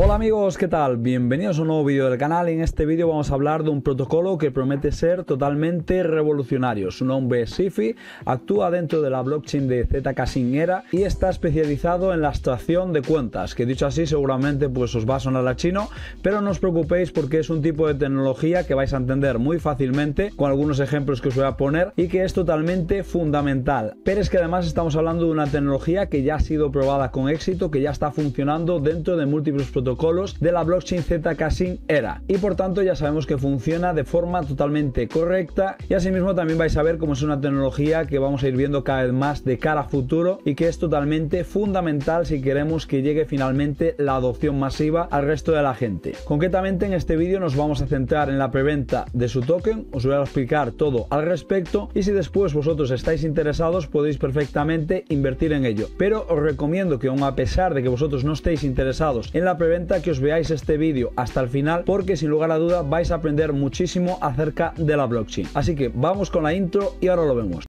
Hola amigos, ¿qué tal? Bienvenidos a un nuevo vídeo del canal. En este vídeo vamos a hablar de un protocolo que promete ser totalmente revolucionario. Su nombre es SIFI, actúa dentro de la blockchain de ZK y está especializado en la extracción de cuentas, que dicho así seguramente pues os va a sonar a chino, pero no os preocupéis porque es un tipo de tecnología que vais a entender muy fácilmente con algunos ejemplos que os voy a poner y que es totalmente fundamental. Pero es que además estamos hablando de una tecnología que ya ha sido probada con éxito, que ya está funcionando dentro de múltiples protocolos de la blockchain Zcaching ERA y por tanto ya sabemos que funciona de forma totalmente correcta y asimismo también vais a ver cómo es una tecnología que vamos a ir viendo cada vez más de cara a futuro y que es totalmente fundamental si queremos que llegue finalmente la adopción masiva al resto de la gente. Concretamente en este vídeo nos vamos a centrar en la preventa de su token, os voy a explicar todo al respecto y si después vosotros estáis interesados podéis perfectamente invertir en ello, pero os recomiendo que aun a pesar de que vosotros no estéis interesados en la preventa que os veáis este vídeo hasta el final porque sin lugar a duda vais a aprender muchísimo acerca de la blockchain. Así que vamos con la intro y ahora lo vemos.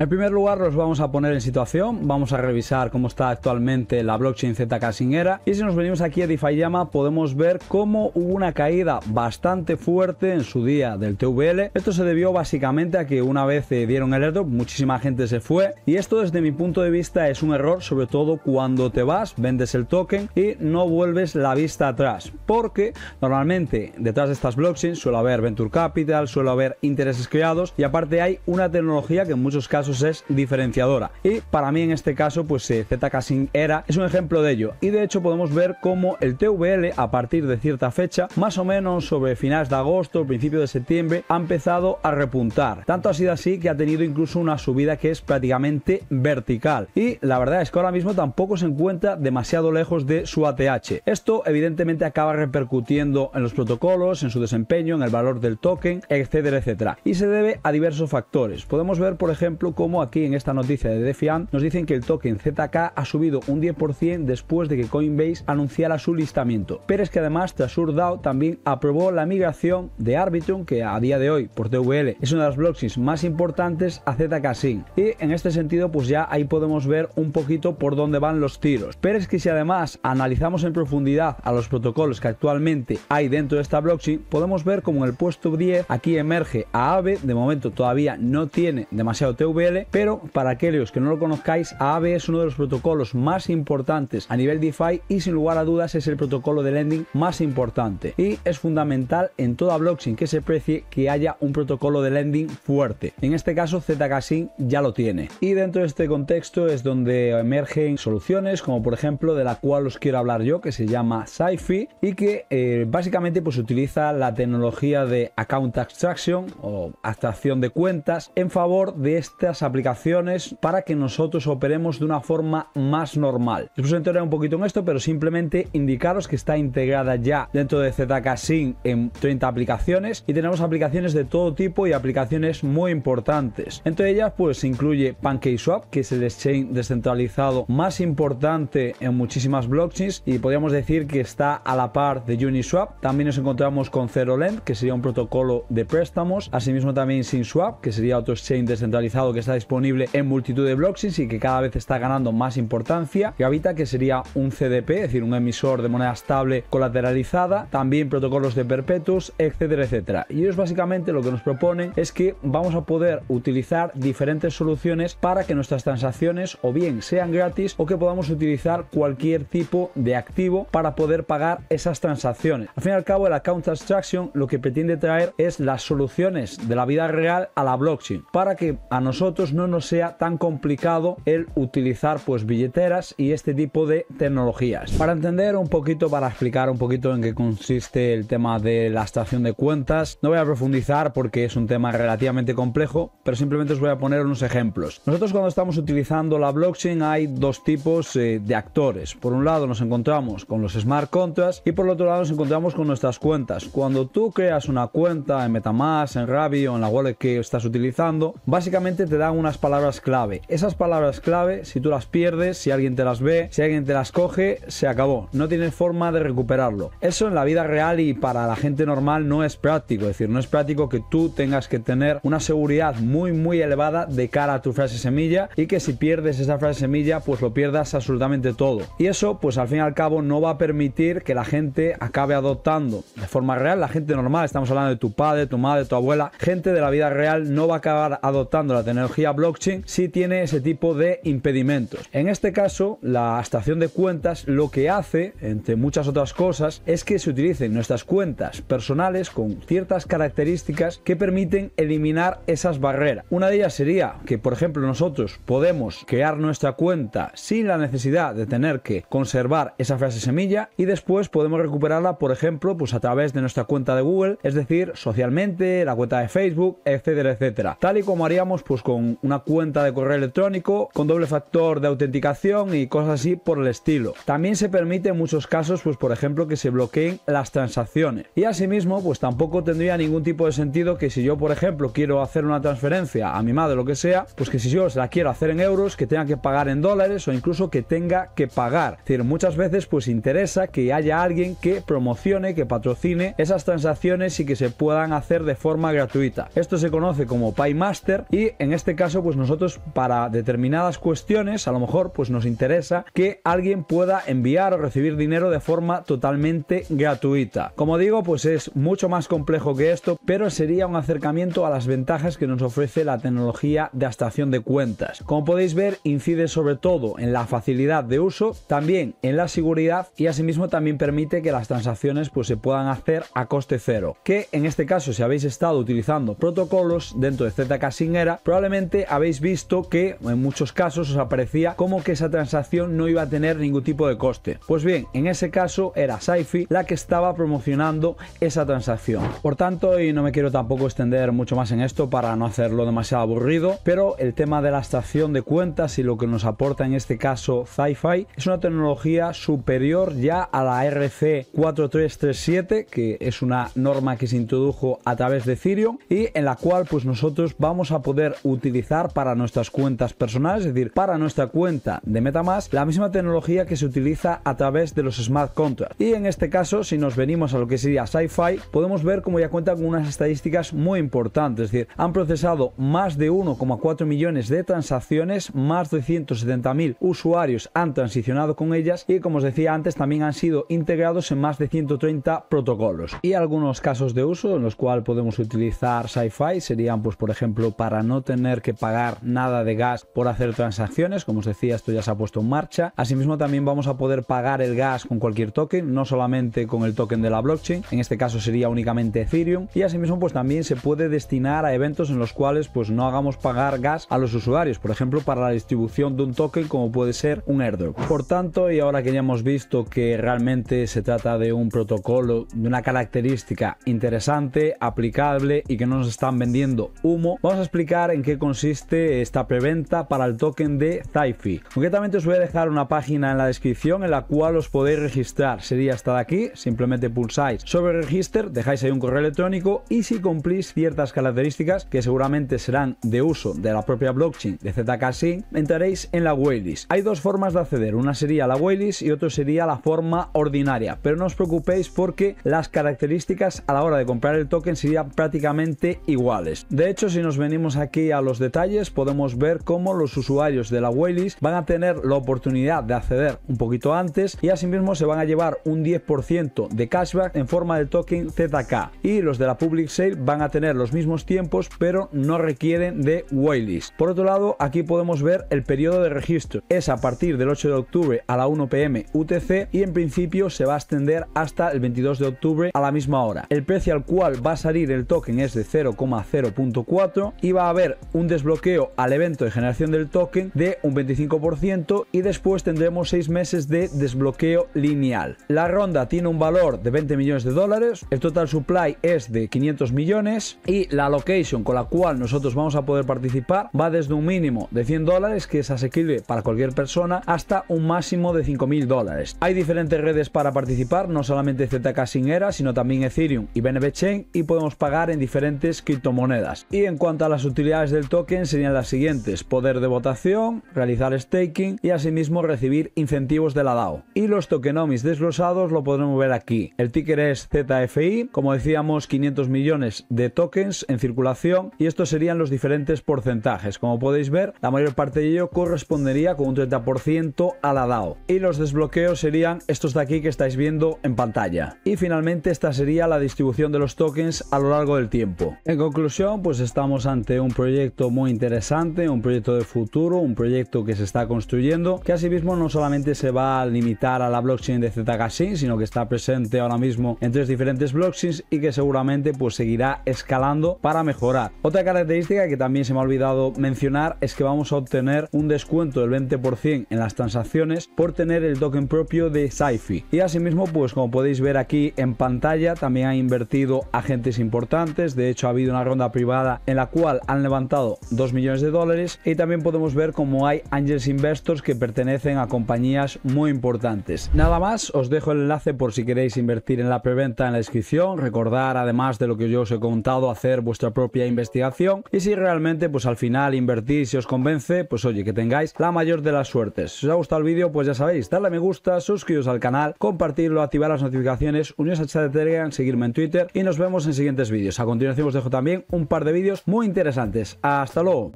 En primer lugar, los vamos a poner en situación, vamos a revisar cómo está actualmente la blockchain ZK Singera y si nos venimos aquí a DeFi Llama podemos ver cómo hubo una caída bastante fuerte en su día del TVL. Esto se debió básicamente a que una vez se eh, dieron el airdrop muchísima gente se fue y esto desde mi punto de vista es un error, sobre todo cuando te vas, vendes el token y no vuelves la vista atrás, porque normalmente detrás de estas blockchains suele haber venture capital, suele haber intereses creados y aparte hay una tecnología que en muchos casos es diferenciadora. Y para mí en este caso, pues eh, ZKSIN era es un ejemplo de ello. Y de hecho podemos ver cómo el TVL a partir de cierta fecha, más o menos sobre finales de agosto, o principio de septiembre, ha empezado a repuntar. Tanto ha sido así que ha tenido incluso una subida que es prácticamente vertical. Y la verdad es que ahora mismo tampoco se encuentra demasiado lejos de su ATH. Esto evidentemente acaba repercutiendo en los protocolos, en su desempeño, en el valor del token, etcétera, etcétera. Y se debe a diversos factores. Podemos ver, por ejemplo, como aquí en esta noticia de DeFiant nos dicen que el token ZK ha subido un 10% después de que Coinbase anunciara su listamiento. Pero es que además Trasur DAO también aprobó la migración de Arbitrum, que a día de hoy por TVL es una de las blockchains más importantes, a ZK Sync. Y en este sentido pues ya ahí podemos ver un poquito por dónde van los tiros. Pero es que si además analizamos en profundidad a los protocolos que actualmente hay dentro de esta blockchain, podemos ver como en el puesto 10 aquí emerge a Aave, de momento todavía no tiene demasiado TVL, pero para aquellos que no lo conozcáis, Aave es uno de los protocolos más importantes a nivel DeFi y sin lugar a dudas es el protocolo de lending más importante. Y es fundamental en toda blockchain que se precie que haya un protocolo de lending fuerte. En este caso, Zcasin ya lo tiene. Y dentro de este contexto es donde emergen soluciones como por ejemplo de la cual os quiero hablar yo, que se llama SciFi y que eh, básicamente pues utiliza la tecnología de account abstraction o abstracción de cuentas en favor de esta aplicaciones para que nosotros operemos de una forma más normal. Después entraré un poquito en esto, pero simplemente indicaros que está integrada ya dentro de ZK Sync en 30 aplicaciones y tenemos aplicaciones de todo tipo y aplicaciones muy importantes. Entre ellas pues se incluye PancakeSwap, que es el exchange descentralizado más importante en muchísimas blockchains y podríamos decir que está a la par de Uniswap. También nos encontramos con ZeroLend, que sería un protocolo de préstamos. Asimismo también SynSwap, que sería otro exchange descentralizado que está disponible en multitud de blockchains y que cada vez está ganando más importancia. habita que sería un CDP, es decir, un emisor de moneda estable colateralizada, también protocolos de perpetuos, etcétera, etcétera. Y ellos básicamente lo que nos proponen es que vamos a poder utilizar diferentes soluciones para que nuestras transacciones o bien sean gratis o que podamos utilizar cualquier tipo de activo para poder pagar esas transacciones. Al fin y al cabo, el account abstraction lo que pretende traer es las soluciones de la vida real a la blockchain para que a nosotros no nos sea tan complicado el utilizar pues billeteras y este tipo de tecnologías. Para entender un poquito, para explicar un poquito en qué consiste el tema de la estación de cuentas, no voy a profundizar porque es un tema relativamente complejo, pero simplemente os voy a poner unos ejemplos. Nosotros cuando estamos utilizando la blockchain hay dos tipos eh, de actores. Por un lado nos encontramos con los smart contracts y por otro lado nos encontramos con nuestras cuentas. Cuando tú creas una cuenta en Metamask, en Rabi o en la wallet que estás utilizando, básicamente te da unas palabras clave. Esas palabras clave, si tú las pierdes, si alguien te las ve, si alguien te las coge, se acabó. No tienes forma de recuperarlo. Eso en la vida real y para la gente normal no es práctico. Es decir, no es práctico que tú tengas que tener una seguridad muy, muy elevada de cara a tu frase semilla y que si pierdes esa frase semilla, pues lo pierdas absolutamente todo. Y eso, pues al fin y al cabo, no va a permitir que la gente acabe adoptando de forma real, la gente normal, estamos hablando de tu padre, tu madre, tu abuela, gente de la vida real no va a acabar adoptando la tener blockchain si tiene ese tipo de impedimentos. En este caso, la estación de cuentas lo que hace, entre muchas otras cosas, es que se utilicen nuestras cuentas personales con ciertas características que permiten eliminar esas barreras. Una de ellas sería que, por ejemplo, nosotros podemos crear nuestra cuenta sin la necesidad de tener que conservar esa frase semilla y después podemos recuperarla, por ejemplo, pues a través de nuestra cuenta de Google, es decir, socialmente, la cuenta de Facebook, etcétera, etcétera. Tal y como haríamos pues con una cuenta de correo electrónico, con doble factor de autenticación y cosas así por el estilo. También se permite en muchos casos, pues por ejemplo, que se bloqueen las transacciones. Y asimismo, pues tampoco tendría ningún tipo de sentido que si yo, por ejemplo, quiero hacer una transferencia a mi madre, lo que sea, pues que si yo se la quiero hacer en euros, que tenga que pagar en dólares o incluso que tenga que pagar. Es decir, muchas veces pues interesa que haya alguien que promocione, que patrocine esas transacciones y que se puedan hacer de forma gratuita. Esto se conoce como Paymaster y en este este caso, pues nosotros para determinadas cuestiones, a lo mejor, pues nos interesa que alguien pueda enviar o recibir dinero de forma totalmente gratuita. Como digo, pues es mucho más complejo que esto, pero sería un acercamiento a las ventajas que nos ofrece la tecnología de estación de cuentas. Como podéis ver, incide sobre todo en la facilidad de uso, también en la seguridad y asimismo también permite que las transacciones pues se puedan hacer a coste cero. Que en este caso, si habéis estado utilizando protocolos dentro de ZK probablemente habéis visto que en muchos casos os aparecía como que esa transacción no iba a tener ningún tipo de coste. Pues bien, en ese caso era Saifi la que estaba promocionando esa transacción. Por tanto, y no me quiero tampoco extender mucho más en esto para no hacerlo demasiado aburrido, pero el tema de la estación de cuentas y lo que nos aporta en este caso sci es una tecnología superior ya a la RC 4337, que es una norma que se introdujo a través de Ethereum y en la cual pues nosotros vamos a poder utilizar utilizar para nuestras cuentas personales, es decir, para nuestra cuenta de MetaMask, la misma tecnología que se utiliza a través de los smart contracts. Y en este caso, si nos venimos a lo que sería SciFi, podemos ver cómo ya cuenta con unas estadísticas muy importantes, es decir, han procesado más de 1,4 millones de transacciones, más de 170.000 usuarios han transicionado con ellas y como os decía antes, también han sido integrados en más de 130 protocolos. Y algunos casos de uso en los cuales podemos utilizar SciFi serían, pues por ejemplo, para no tener que pagar nada de gas por hacer transacciones. Como os decía, esto ya se ha puesto en marcha. Asimismo, también vamos a poder pagar el gas con cualquier token, no solamente con el token de la blockchain. En este caso sería únicamente Ethereum. Y asimismo, pues también se puede destinar a eventos en los cuales pues no hagamos pagar gas a los usuarios. Por ejemplo, para la distribución de un token como puede ser un airdrop. Por tanto, y ahora que ya hemos visto que realmente se trata de un protocolo, de una característica interesante, aplicable y que no nos están vendiendo humo, vamos a explicar en qué consiste esta preventa para el token de Zyfi. Concretamente os voy a dejar una página en la descripción en la cual os podéis registrar. Sería esta de aquí, simplemente pulsáis sobre register, dejáis ahí un correo electrónico y si cumplís ciertas características que seguramente serán de uso de la propia blockchain de zkc entraréis en la whitelist. Hay dos formas de acceder, una sería la whitelist y otra sería la forma ordinaria, pero no os preocupéis porque las características a la hora de comprar el token serían prácticamente iguales. De hecho, si nos venimos aquí a los detalles podemos ver cómo los usuarios de la Waitlist van a tener la oportunidad de acceder un poquito antes y asimismo se van a llevar un 10% de cashback en forma de token ZK y los de la Public Sale van a tener los mismos tiempos pero no requieren de Waitlist. Por otro lado aquí podemos ver el periodo de registro, es a partir del 8 de octubre a la 1 pm UTC y en principio se va a extender hasta el 22 de octubre a la misma hora. El precio al cual va a salir el token es de 0,0.4 y va a haber un desbloqueo al evento de generación del token de un 25% y después tendremos 6 meses de desbloqueo lineal. La ronda tiene un valor de 20 millones de dólares, el total supply es de 500 millones y la location con la cual nosotros vamos a poder participar va desde un mínimo de 100 dólares que es asequible para cualquier persona hasta un máximo de mil dólares. Hay diferentes redes para participar, no solamente ZK sin sino también Ethereum y BNB Chain y podemos pagar en diferentes criptomonedas. Y en cuanto a las utilidades del tokens serían las siguientes, poder de votación, realizar staking y asimismo recibir incentivos de la DAO. Y los tokenomics desglosados lo podremos ver aquí. El ticker es ZFI, como decíamos 500 millones de tokens en circulación y estos serían los diferentes porcentajes. Como podéis ver, la mayor parte de ello correspondería con un 30% a la DAO. Y los desbloqueos serían estos de aquí que estáis viendo en pantalla. Y finalmente esta sería la distribución de los tokens a lo largo del tiempo. En conclusión, pues estamos ante un proyecto muy interesante, un proyecto de futuro, un proyecto que se está construyendo, que asimismo no solamente se va a limitar a la blockchain de Zcash, sino que está presente ahora mismo en tres diferentes blockchains y que seguramente pues seguirá escalando para mejorar. Otra característica que también se me ha olvidado mencionar es que vamos a obtener un descuento del 20% en las transacciones por tener el token propio de SciFi. Y asimismo, pues como podéis ver aquí en pantalla, también ha invertido agentes importantes. De hecho, ha habido una ronda privada en la cual han levantado 2 millones de dólares y también podemos ver cómo hay angels investors que pertenecen a compañías muy importantes. Nada más, os dejo el enlace por si queréis invertir en la preventa en la descripción, recordar además de lo que yo os he contado hacer vuestra propia investigación y si realmente pues al final invertir si os convence, pues oye, que tengáis la mayor de las suertes. Si os ha gustado el vídeo, pues ya sabéis, darle a me gusta, suscribiros al canal, compartirlo, activar las notificaciones, uniros a chat de Telegram, seguirme en Twitter y nos vemos en siguientes vídeos. A continuación os dejo también un par de vídeos muy interesantes. Hasta luego.